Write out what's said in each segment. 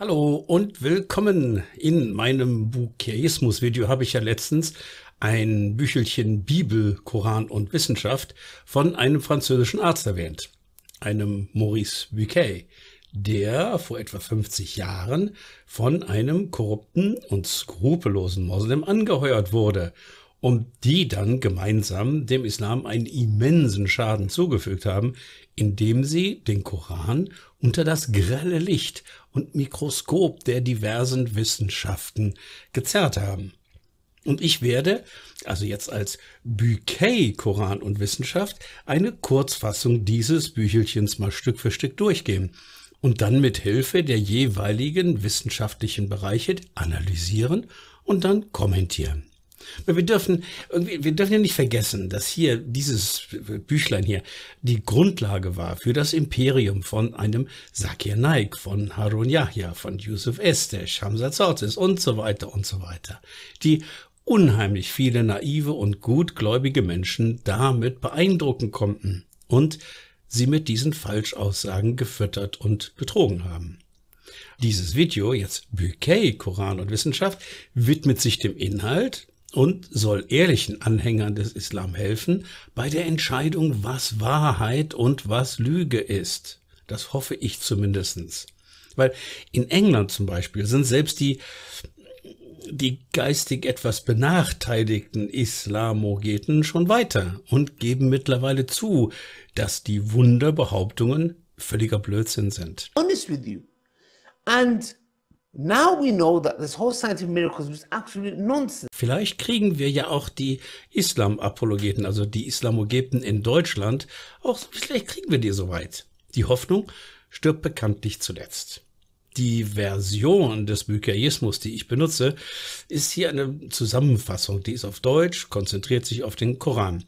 Hallo und willkommen. In meinem Bukeismus-Video habe ich ja letztens ein Büchelchen Bibel, Koran und Wissenschaft von einem französischen Arzt erwähnt, einem Maurice Buquet, der vor etwa 50 Jahren von einem korrupten und skrupellosen Moslem angeheuert wurde und die dann gemeinsam dem Islam einen immensen Schaden zugefügt haben, indem sie den Koran unter das grelle Licht und Mikroskop der diversen Wissenschaften gezerrt haben. Und ich werde, also jetzt als Bouquet Koran und Wissenschaft, eine Kurzfassung dieses Büchelchens mal Stück für Stück durchgehen und dann mit Hilfe der jeweiligen wissenschaftlichen Bereiche analysieren und dann kommentieren. Wir dürfen, wir dürfen ja nicht vergessen, dass hier dieses Büchlein hier die Grundlage war für das Imperium von einem Sakir Naik, von Harun Yahya, von Yusuf Estesh, Hamza Zortis und so weiter und so weiter. Die unheimlich viele naive und gutgläubige Menschen damit beeindrucken konnten und sie mit diesen Falschaussagen gefüttert und betrogen haben. Dieses Video, jetzt Bouquet, Koran und Wissenschaft, widmet sich dem Inhalt, und soll ehrlichen Anhängern des Islam helfen bei der Entscheidung, was Wahrheit und was Lüge ist. Das hoffe ich zumindestens. Weil in England zum Beispiel sind selbst die, die geistig etwas benachteiligten Islamogeten schon weiter und geben mittlerweile zu, dass die Wunderbehauptungen völliger Blödsinn sind. Honest with you. And Now we know that this whole science of miracles was absolute nonsense. Vielleicht kriegen wir ja auch die Islam-Apologeten, also die Islamogeten in Deutschland, auch vielleicht kriegen wir die soweit. Die Hoffnung stirbt bekanntlich zuletzt. Die Version des Bükaismus, die ich benutze, ist hier eine Zusammenfassung, die ist auf Deutsch, konzentriert sich auf den Koran.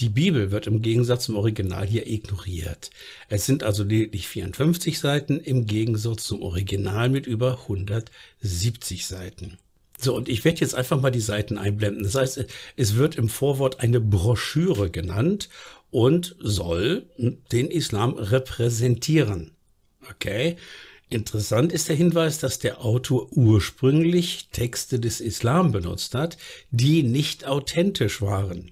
Die Bibel wird im Gegensatz zum Original hier ignoriert. Es sind also lediglich 54 Seiten im Gegensatz zum Original mit über 170 Seiten. So, und ich werde jetzt einfach mal die Seiten einblenden. Das heißt, es wird im Vorwort eine Broschüre genannt und soll den Islam repräsentieren. Okay? Interessant ist der Hinweis, dass der Autor ursprünglich Texte des Islam benutzt hat, die nicht authentisch waren.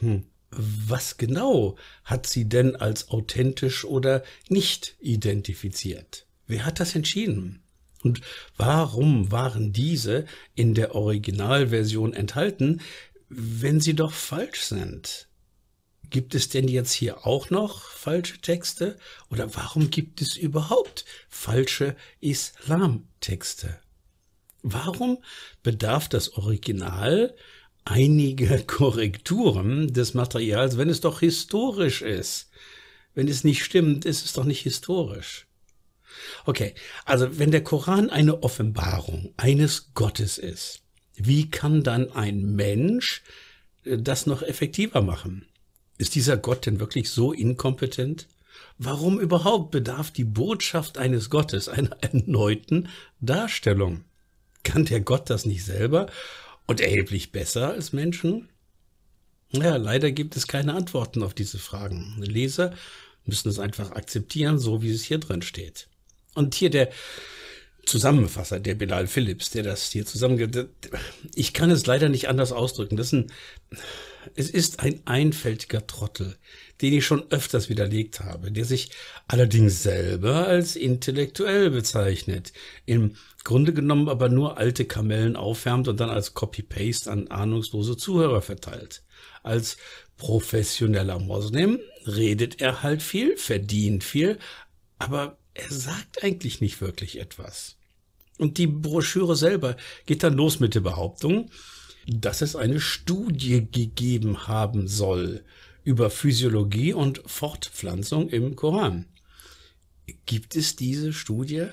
Hm. Was genau hat sie denn als authentisch oder nicht identifiziert? Wer hat das entschieden? Und warum waren diese in der Originalversion enthalten, wenn sie doch falsch sind? Gibt es denn jetzt hier auch noch falsche Texte? Oder warum gibt es überhaupt falsche Islamtexte? Warum bedarf das Original einige Korrekturen des Materials, wenn es doch historisch ist. Wenn es nicht stimmt, ist es doch nicht historisch. Okay, also wenn der Koran eine Offenbarung eines Gottes ist, wie kann dann ein Mensch äh, das noch effektiver machen? Ist dieser Gott denn wirklich so inkompetent? Warum überhaupt bedarf die Botschaft eines Gottes einer erneuten Darstellung? Kann der Gott das nicht selber? und erheblich besser als Menschen? Naja, leider gibt es keine Antworten auf diese Fragen. Leser müssen es einfach akzeptieren, so wie es hier drin steht. Und hier der Zusammenfasser, der Bilal Phillips, der das hier zusammengeht. Ich kann es leider nicht anders ausdrücken. Das ist ein es ist ein einfältiger Trottel, den ich schon öfters widerlegt habe, der sich allerdings selber als intellektuell bezeichnet, im Grunde genommen aber nur alte Kamellen aufwärmt und dann als Copy-Paste an ahnungslose Zuhörer verteilt. Als professioneller Moslem redet er halt viel, verdient viel, aber er sagt eigentlich nicht wirklich etwas. Und die Broschüre selber geht dann los mit der Behauptung, dass es eine Studie gegeben haben soll über Physiologie und Fortpflanzung im Koran. Gibt es diese Studie?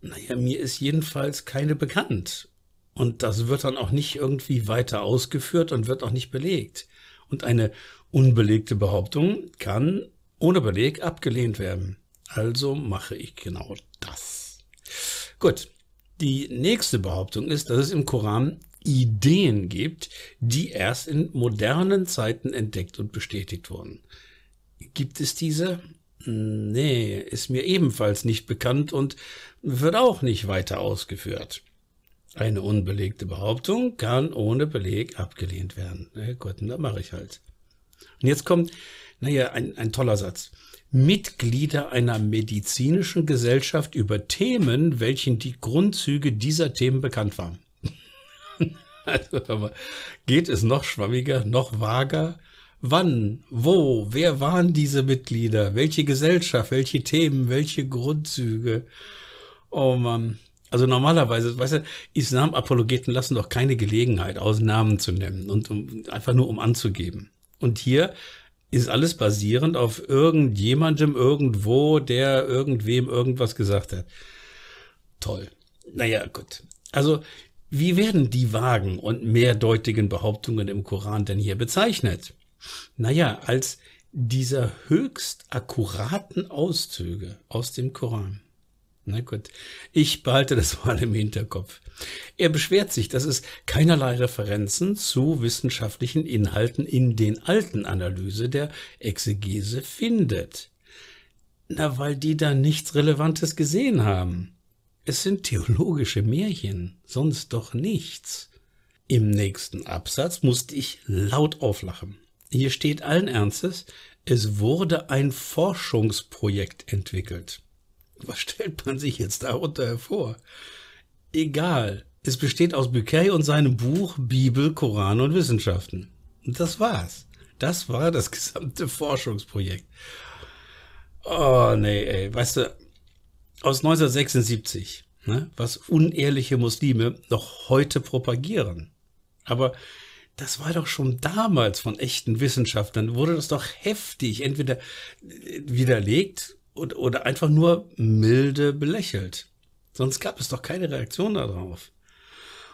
Naja, mir ist jedenfalls keine bekannt. Und das wird dann auch nicht irgendwie weiter ausgeführt und wird auch nicht belegt. Und eine unbelegte Behauptung kann ohne Beleg abgelehnt werden. Also mache ich genau das. Gut, die nächste Behauptung ist, dass es im Koran Ideen gibt, die erst in modernen Zeiten entdeckt und bestätigt wurden. Gibt es diese? Nee, ist mir ebenfalls nicht bekannt und wird auch nicht weiter ausgeführt. Eine unbelegte Behauptung kann ohne Beleg abgelehnt werden. Na gut, dann mache ich halt. Und jetzt kommt, naja, ein, ein toller Satz. Mitglieder einer medizinischen Gesellschaft über Themen, welchen die Grundzüge dieser Themen bekannt waren. also, mal, geht es noch schwammiger, noch vager? Wann, wo, wer waren diese Mitglieder? Welche Gesellschaft, welche Themen, welche Grundzüge? Oh Mann. Also normalerweise, weißt du, Islam-Apologeten lassen doch keine Gelegenheit, Ausnahmen zu nennen und um, einfach nur um anzugeben. Und hier ist alles basierend auf irgendjemandem irgendwo, der irgendwem irgendwas gesagt hat. Toll. Naja, gut. Also wie werden die vagen und mehrdeutigen Behauptungen im Koran denn hier bezeichnet? Naja, als dieser höchst akkuraten Auszüge aus dem Koran. Na gut, ich behalte das mal im Hinterkopf. Er beschwert sich, dass es keinerlei Referenzen zu wissenschaftlichen Inhalten in den alten Analyse der Exegese findet. Na, weil die da nichts Relevantes gesehen haben. Es sind theologische Märchen, sonst doch nichts. Im nächsten Absatz musste ich laut auflachen. Hier steht allen Ernstes, es wurde ein Forschungsprojekt entwickelt. Was stellt man sich jetzt darunter hervor? Egal, es besteht aus Buquet und seinem Buch Bibel, Koran und Wissenschaften. Und das war's. Das war das gesamte Forschungsprojekt. Oh nee, ey, weißt du, aus 1976, ne, was unehrliche Muslime noch heute propagieren. Aber das war doch schon damals von echten Wissenschaftlern, wurde das doch heftig, entweder äh, widerlegt und, oder einfach nur milde belächelt. Sonst gab es doch keine Reaktion darauf.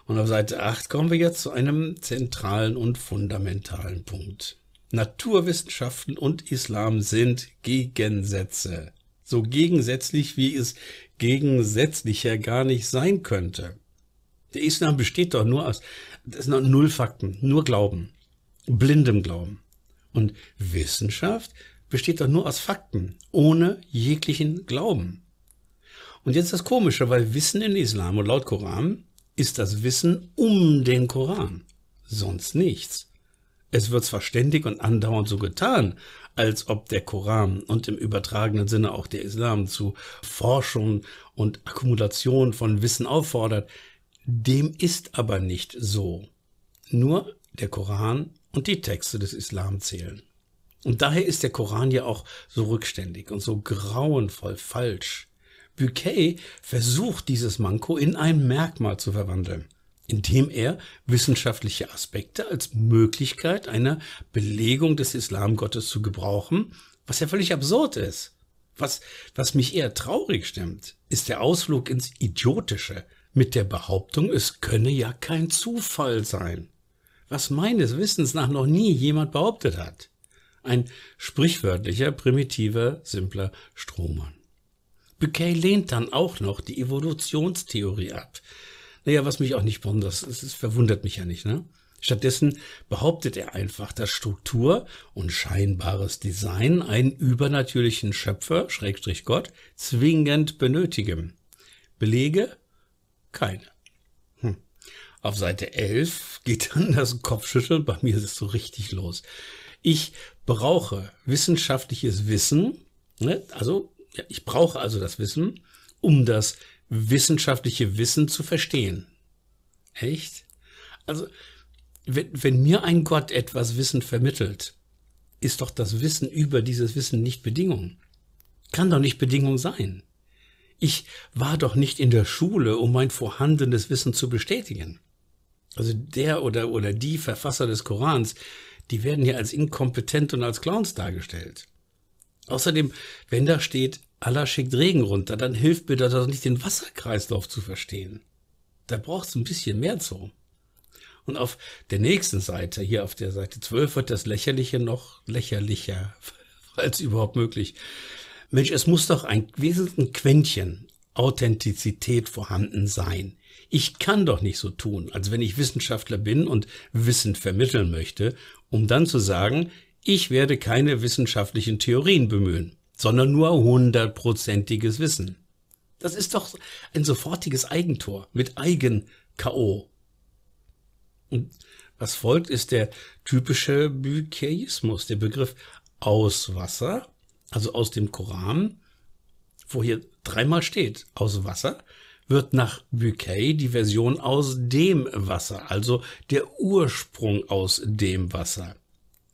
Und auf Seite 8 kommen wir jetzt zu einem zentralen und fundamentalen Punkt. Naturwissenschaften und Islam sind Gegensätze so gegensätzlich, wie es gegensätzlicher gar nicht sein könnte. Der Islam besteht doch nur aus das sind null Fakten, nur Glauben, blindem Glauben. Und Wissenschaft besteht doch nur aus Fakten, ohne jeglichen Glauben. Und jetzt das Komische, weil Wissen im Islam und laut Koran ist das Wissen um den Koran, sonst nichts. Es wird zwar ständig und andauernd so getan, als ob der Koran und im übertragenen Sinne auch der Islam zu Forschung und Akkumulation von Wissen auffordert. Dem ist aber nicht so. Nur der Koran und die Texte des Islam zählen. Und daher ist der Koran ja auch so rückständig und so grauenvoll falsch. Bouquet versucht dieses Manko in ein Merkmal zu verwandeln indem er wissenschaftliche Aspekte als Möglichkeit einer Belegung des Islamgottes zu gebrauchen, was ja völlig absurd ist. Was, was mich eher traurig stimmt, ist der Ausflug ins Idiotische mit der Behauptung, es könne ja kein Zufall sein, was meines Wissens nach noch nie jemand behauptet hat. Ein sprichwörtlicher, primitiver, simpler Strohmann. Bouquet lehnt dann auch noch die Evolutionstheorie ab, naja, was mich auch nicht wundert, es verwundert mich ja nicht. Ne? Stattdessen behauptet er einfach, dass Struktur und scheinbares Design einen übernatürlichen Schöpfer, Schrägstrich Gott, zwingend benötigen. Belege? Keine. Hm. Auf Seite 11 geht dann das Kopfschütteln, bei mir ist es so richtig los. Ich brauche wissenschaftliches Wissen, ne? also ja, ich brauche also das Wissen, um das wissenschaftliche Wissen zu verstehen. Echt? Also, wenn, wenn mir ein Gott etwas Wissen vermittelt, ist doch das Wissen über dieses Wissen nicht Bedingung. Kann doch nicht Bedingung sein. Ich war doch nicht in der Schule, um mein vorhandenes Wissen zu bestätigen. Also der oder, oder die Verfasser des Korans, die werden hier als inkompetent und als Clowns dargestellt. Außerdem, wenn da steht, Allah schickt Regen runter, dann hilft mir das nicht, den Wasserkreislauf zu verstehen. Da braucht es ein bisschen mehr zu. Und auf der nächsten Seite, hier auf der Seite 12, wird das Lächerliche noch lächerlicher, als überhaupt möglich. Mensch, es muss doch ein wesentlichen Quäntchen Authentizität vorhanden sein. Ich kann doch nicht so tun, als wenn ich Wissenschaftler bin und Wissen vermitteln möchte, um dann zu sagen, ich werde keine wissenschaftlichen Theorien bemühen sondern nur hundertprozentiges Wissen. Das ist doch ein sofortiges Eigentor mit Eigen-K.O. Und was folgt, ist der typische Bükeismus, der Begriff aus Wasser, also aus dem Koran, wo hier dreimal steht, aus Wasser, wird nach Bükei die Version aus dem Wasser, also der Ursprung aus dem Wasser,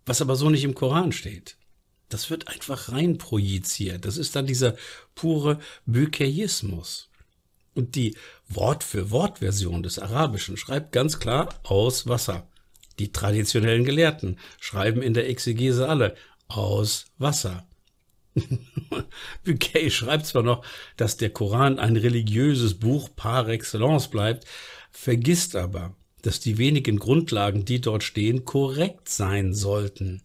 was aber so nicht im Koran steht. Das wird einfach rein projiziert. Das ist dann dieser pure Bükeismus. Und die Wort-für-Wort-Version des Arabischen schreibt ganz klar aus Wasser. Die traditionellen Gelehrten schreiben in der Exegese alle aus Wasser. Bukay schreibt zwar noch, dass der Koran ein religiöses Buch par excellence bleibt, vergisst aber, dass die wenigen Grundlagen, die dort stehen, korrekt sein sollten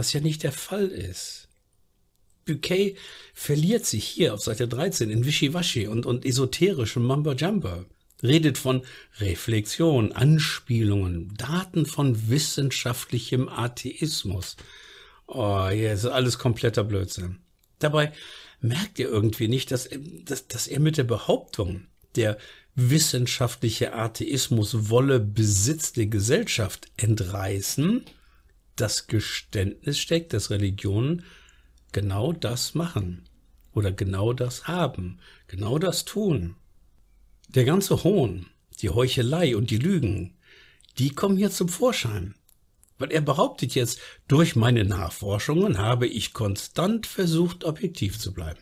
was ja nicht der Fall ist. Bouquet verliert sich hier auf Seite 13 in Wischiwaschi und, und esoterischem Mamba-Jamba. Redet von Reflexion, Anspielungen, Daten von wissenschaftlichem Atheismus. Oh, hier ist alles kompletter Blödsinn. Dabei merkt ihr irgendwie nicht, dass, dass, dass er mit der Behauptung, der wissenschaftliche Atheismus wolle Besitz der Gesellschaft entreißen, das Geständnis steckt, dass Religionen genau das machen oder genau das haben, genau das tun. Der ganze Hohn, die Heuchelei und die Lügen, die kommen hier zum Vorschein. Weil er behauptet jetzt, durch meine Nachforschungen habe ich konstant versucht, objektiv zu bleiben.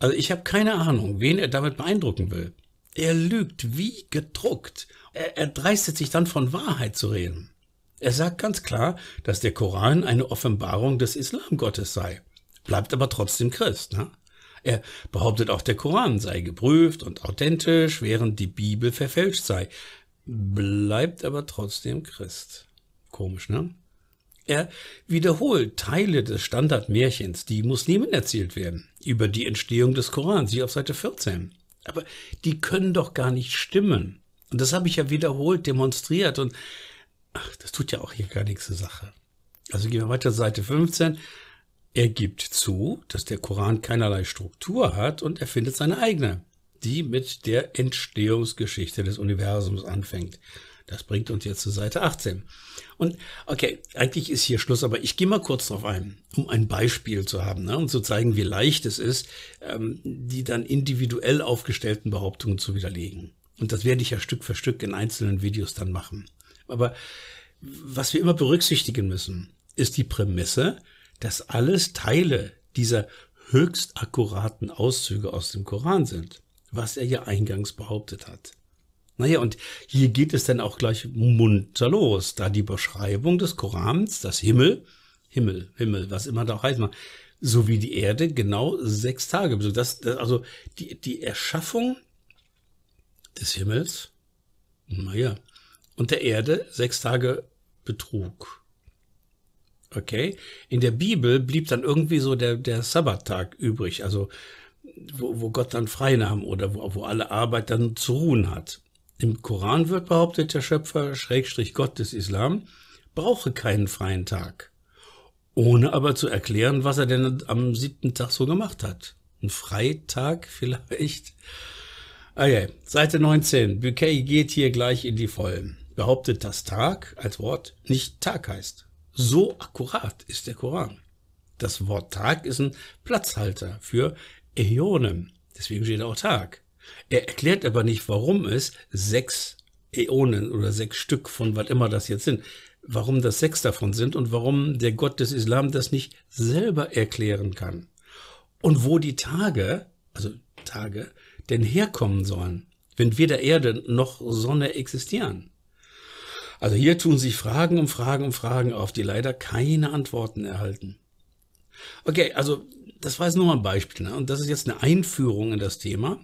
Also ich habe keine Ahnung, wen er damit beeindrucken will. Er lügt wie gedruckt. Er, er dreistet sich dann von Wahrheit zu reden. Er sagt ganz klar, dass der Koran eine Offenbarung des Islamgottes sei, bleibt aber trotzdem Christ. Ne? Er behauptet auch, der Koran sei geprüft und authentisch, während die Bibel verfälscht sei, bleibt aber trotzdem Christ. Komisch, ne? Er wiederholt Teile des Standardmärchens, die Muslimen erzählt werden, über die Entstehung des Korans, hier auf Seite 14. Aber die können doch gar nicht stimmen. Und das habe ich ja wiederholt demonstriert. Und Ach, das tut ja auch hier gar nichts zur Sache. Also gehen wir weiter, Seite 15. Er gibt zu, dass der Koran keinerlei Struktur hat und erfindet seine eigene, die mit der Entstehungsgeschichte des Universums anfängt. Das bringt uns jetzt zu Seite 18. Und okay, eigentlich ist hier Schluss, aber ich gehe mal kurz drauf ein, um ein Beispiel zu haben ne, und zu zeigen, wie leicht es ist, ähm, die dann individuell aufgestellten Behauptungen zu widerlegen. Und das werde ich ja Stück für Stück in einzelnen Videos dann machen. Aber was wir immer berücksichtigen müssen, ist die Prämisse, dass alles Teile dieser höchst akkuraten Auszüge aus dem Koran sind, was er ja eingangs behauptet hat. Naja, und hier geht es dann auch gleich munter los, da die Beschreibung des Korans, das Himmel, Himmel, Himmel, was immer da auch heißt, sowie die Erde genau sechs Tage. Das, das, also die, die Erschaffung des Himmels, naja, und der Erde sechs Tage Betrug. Okay. In der Bibel blieb dann irgendwie so der, der Sabbattag übrig, also wo, wo Gott dann frei nahm oder wo, wo alle Arbeit dann zu ruhen hat. Im Koran wird behauptet, der Schöpfer, Schrägstrich Gott des Islam, brauche keinen freien Tag. Ohne aber zu erklären, was er denn am siebten Tag so gemacht hat. Ein Freitag vielleicht? Okay, ah Seite 19. Bouquet geht hier gleich in die Vollen behauptet, dass Tag als Wort nicht Tag heißt. So akkurat ist der Koran. Das Wort Tag ist ein Platzhalter für Äonen. Deswegen steht auch Tag. Er erklärt aber nicht, warum es sechs Äonen oder sechs Stück von was immer das jetzt sind, warum das sechs davon sind und warum der Gott des Islam das nicht selber erklären kann. Und wo die Tage, also Tage, denn herkommen sollen, wenn weder Erde noch Sonne existieren. Also hier tun sich Fragen um Fragen um Fragen auf, die leider keine Antworten erhalten. Okay, also das war jetzt nur mal ein Beispiel. Ne? Und das ist jetzt eine Einführung in das Thema.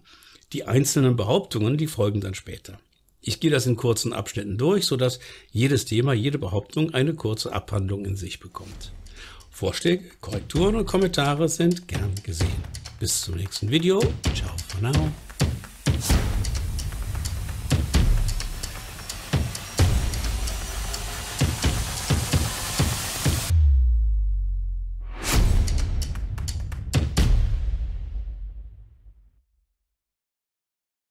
Die einzelnen Behauptungen, die folgen dann später. Ich gehe das in kurzen Abschnitten durch, sodass jedes Thema, jede Behauptung eine kurze Abhandlung in sich bekommt. Vorschläge, Korrekturen und Kommentare sind gern gesehen. Bis zum nächsten Video. Ciao for now.